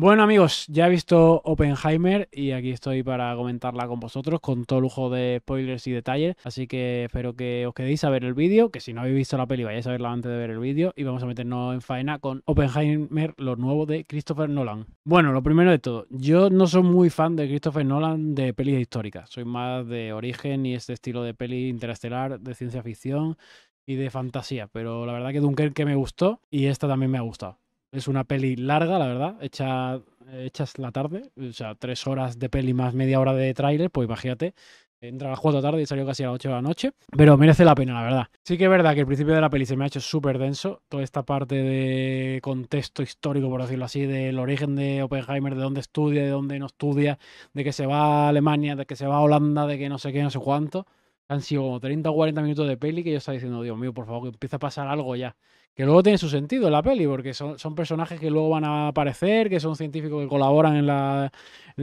Bueno amigos, ya he visto Oppenheimer y aquí estoy para comentarla con vosotros con todo lujo de spoilers y detalles, así que espero que os quedéis a ver el vídeo, que si no habéis visto la peli vayáis a verla antes de ver el vídeo y vamos a meternos en faena con Oppenheimer, lo nuevo de Christopher Nolan. Bueno, lo primero de todo, yo no soy muy fan de Christopher Nolan de pelis históricas, soy más de origen y este estilo de peli interestelar, de ciencia ficción y de fantasía, pero la verdad que Dunkerque me gustó y esta también me ha gustado. Es una peli larga, la verdad, hecha, hechas la tarde, o sea, tres horas de peli más media hora de tráiler, pues imagínate, entra a las de la tarde y salió casi a las ocho de la noche, pero merece la pena, la verdad. Sí que es verdad que el principio de la peli se me ha hecho súper denso, toda esta parte de contexto histórico, por decirlo así, del origen de Oppenheimer, de dónde estudia, de dónde no estudia, de que se va a Alemania, de que se va a Holanda, de que no sé qué, no sé cuánto. Han sido como 30 o 40 minutos de peli que yo estaba diciendo, Dios mío, por favor, que empiece a pasar algo ya. Que luego tiene su sentido la peli, porque son, personajes que luego van a aparecer, que son científicos que colaboran en, el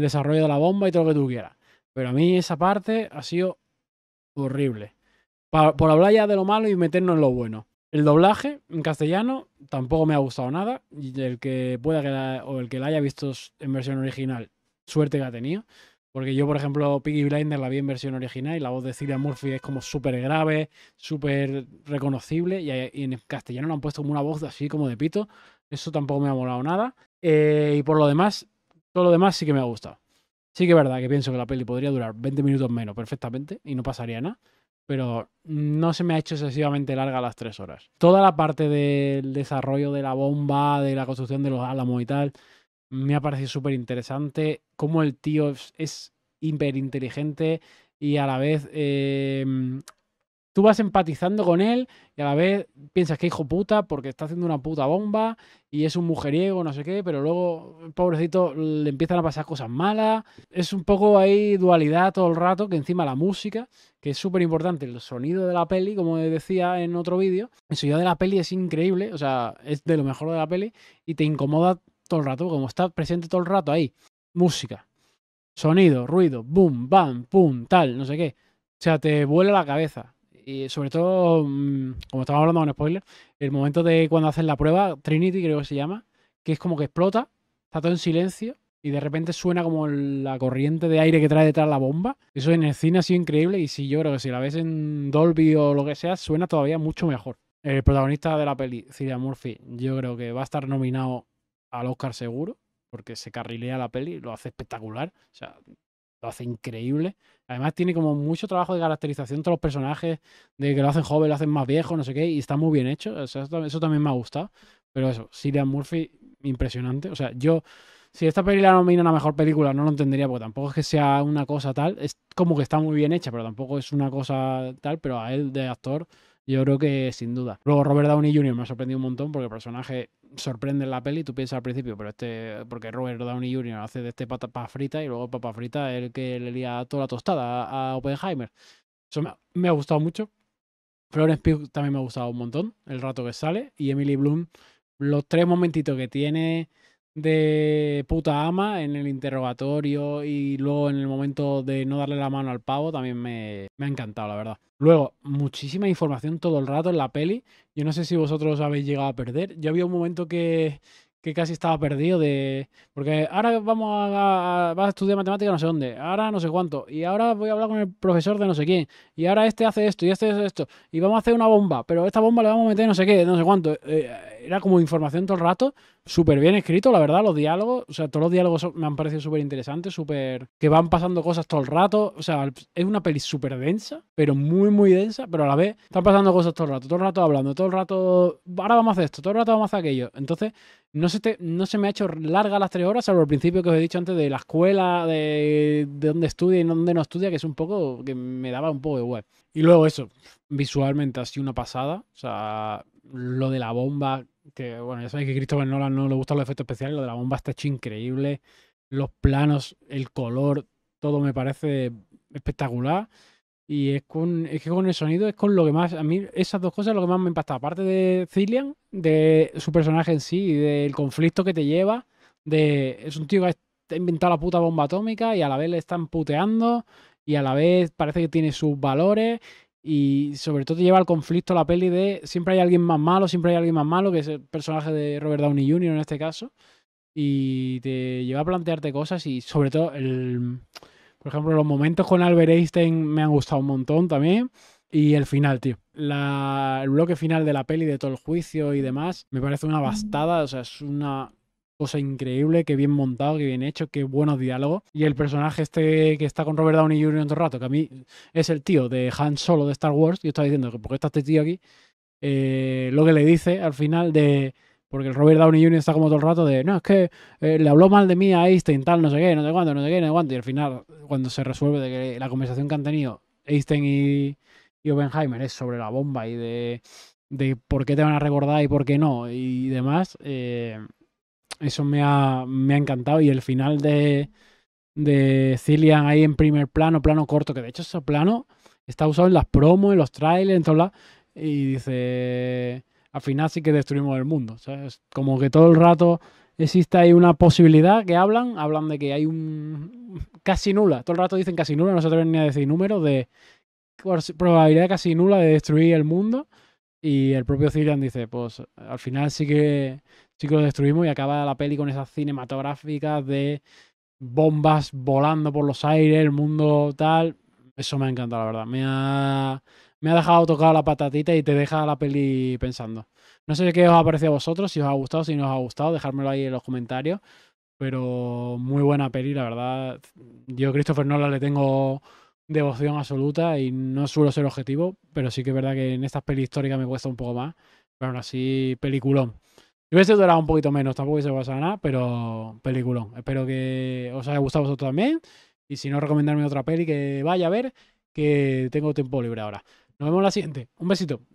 desarrollo de la bomba y todo lo que tú quieras. Pero a mí esa parte ha sido horrible. por hablar ya de lo malo y meternos en lo bueno. El doblaje en castellano tampoco me ha gustado nada. Y el que pueda o el que la haya visto en versión original, suerte que ha tenido. Porque yo, por ejemplo, Piggy Blinder la vi en versión original y la voz de Celia Murphy es como súper grave, súper reconocible. Y, eh, en castellano la han puesto como una voz así como de pito. Eso tampoco me ha molado nada. Eh, y por lo demás, todo lo demás sí que me ha gustado. Sí que es verdad que pienso que la peli podría durar 20 minutos menos perfectamente y no pasaría nada. Pero no se me ha hecho excesivamente larga las tres horas. Toda la parte del desarrollo de la bomba, de la construcción de los álamos y tal, me ha parecido súper interesante. Cómo el tío es, hiper inteligente y a la vez em, tú vas empatizando con él y a la vez piensas que hijo puta porque está haciendo una puta bomba y es un mujeriego, no sé qué, pero luego, pobrecito, le empiezan a pasar cosas malas. Es un poco ahí dualidad todo el rato, que encima la música, que es súper importante, el sonido de la peli, como decía en otro vídeo, el sonido de la peli es increíble, o sea, es de lo mejor de la peli y te incomoda todo el rato, como está presente todo el rato ahí, música, sonido, ruido, boom, bam, pum, tal, no sé qué. O sea, te vuela la cabeza. Y sobre todo, mm, como estamos hablando con spoiler, el momento de cuando hacen la prueba, Trinity creo que se llama, que es como que explota, está todo en silencio y de repente suena como la corriente de aire que trae detrás la bomba. Eso en el cine ha sido increíble y si yo creo que si la ves en Dolby o lo que sea, suena todavía mucho mejor. El protagonista de la peli, Cillian Murphy, yo creo que va a estar nominado al Oscar seguro, porque se carrilea la peli, lo hace espectacular, o sea, lo hace increíble. Además tiene como mucho trabajo de caracterización de los personajes, de que lo hacen joven, lo hacen más viejo, no sé qué, y está muy bien hecho, eso, también me ha gustado. Pero eso, Cillian Murphy, impresionante, o sea, yo... Si esta peli la nomina a mejor película, no lo entendería, porque tampoco es que sea una cosa tal. Es como que está muy bien hecha, pero tampoco es una cosa tal. Pero a él, de actor, yo creo que sin duda. Luego Robert Downey Jr. me ha sorprendido un montón porque el personaje sorprende la peli, tú piensas al principio, pero este, porque Robert Downey Jr. hace de este papa frita y luego papa frita el que le lía toda la tostada a, Oppenheimer. Eso me, ha gustado mucho. Florence Pugh también me ha gustado un montón, el rato que sale. Y Emily Bloom, los tres momentitos que tiene de puta ama en el interrogatorio y luego en el momento de no darle la mano al pavo, también me ha encantado, la verdad. Luego, muchísima información todo el rato en la peli. Yo no sé si vosotros habéis llegado a perder. Yo había un momento que, que casi estaba perdido de... Porque ahora vamos a, estudiar matemática no sé dónde, ahora no sé cuánto, y ahora voy a hablar con el profesor de no sé quién, y ahora este hace esto, y este hace esto, y vamos a hacer una bomba, pero esta bomba le vamos a meter no sé qué, no sé cuánto. Eh, era como información todo el rato, súper bien escrito, la verdad, los diálogos, o sea, todos los diálogos me han parecido súper interesantes, súper... que van pasando cosas todo el rato, o sea, es una peli súper densa, pero muy, muy densa, pero a la vez están pasando cosas todo el rato, todo el rato hablando, todo el rato, ahora vamos a hacer esto, todo el rato vamos a hacer aquello. Entonces, no se, te, no se me ha hecho larga las tres horas, salvo el principio que os he dicho antes de la escuela, de, de dónde estudia y dónde no estudia, que es un poco, que me daba un poco de web. Y luego eso, visualmente ha sido una pasada, o sea, lo de la bomba que bueno, ya sabéis que Christopher Nolan no le gustan los efectos especiales, lo de la bomba está hecho increíble, los planos, el color, todo me parece espectacular. Y es, con, es que con el sonido es con lo que más, a mí esas dos cosas es lo que más me impacta, aparte de Cillian, de su personaje en sí y del conflicto que te lleva, de es un tío que ha inventado la puta bomba atómica y a la vez le están puteando y a la vez parece que tiene sus valores y sobre todo te lleva al conflicto la peli de siempre hay alguien más malo, siempre hay alguien más malo, que es el personaje de Robert Downey Jr. en este caso. Y te lleva a plantearte cosas y sobre todo el... Por ejemplo, los momentos con Albert Einstein me han gustado un montón también. Y el final, tío. el bloque final de la peli, de todo el juicio y demás, me parece una bastada. O sea, es una cosa increíble, que bien montado, que bien hecho, qué buenos diálogos. Y el personaje este que está con Robert Downey Jr. todo el rato, que a mí es el tío de Han Solo de Star Wars, yo estaba diciendo que qué está este tío aquí, eh, lo que le dice al final de... Porque Robert Downey Jr. está como todo el rato de, no, es que eh, le habló mal de mí a Einstein, tal, no sé qué, no sé cuándo no sé qué, no sé cuándo, Y al final, cuando se resuelve de que la conversación que han tenido Einstein y, y Oppenheimer es sobre la bomba y de, de por qué te van a recordar y por qué no y demás, eh, eso me ha, me ha encantado. Y el final de, de Cillian ahí en primer plano, plano corto, que de hecho ese plano está usado en las promos, en los trailers, en todas Y dice, al final sí que destruimos el mundo. es Como que todo el rato existe ahí una posibilidad que hablan, hablan de que hay un... casi nula, todo el rato dicen casi nula, no se atreven ni a decir números de probabilidad casi nula de destruir el mundo. Y el propio Cillian dice, pues al final sí que sí que lo destruimos y acaba la peli con esas cinematográficas de bombas volando por los aires, el mundo tal. Eso me ha encantado, la verdad. Me ha, me ha dejado tocar la patatita y te deja la peli pensando. No sé qué os ha parecido a vosotros, si os ha gustado, si no os ha gustado, dejármelo ahí en los comentarios. Pero muy buena peli, la verdad. Yo a Christopher Nolan le tengo devoción absoluta y no suelo ser objetivo, pero sí que es verdad que en estas pelis históricas me cuesta un poco más. Pero aún así, peliculón. Yo hubiese durado un poquito menos, tampoco se pasa nada, pero peliculón. Espero que os haya gustado vosotros también. Y si no, recomendarme otra peli que vaya a ver, que tengo tiempo libre ahora. Nos vemos la siguiente. Un besito.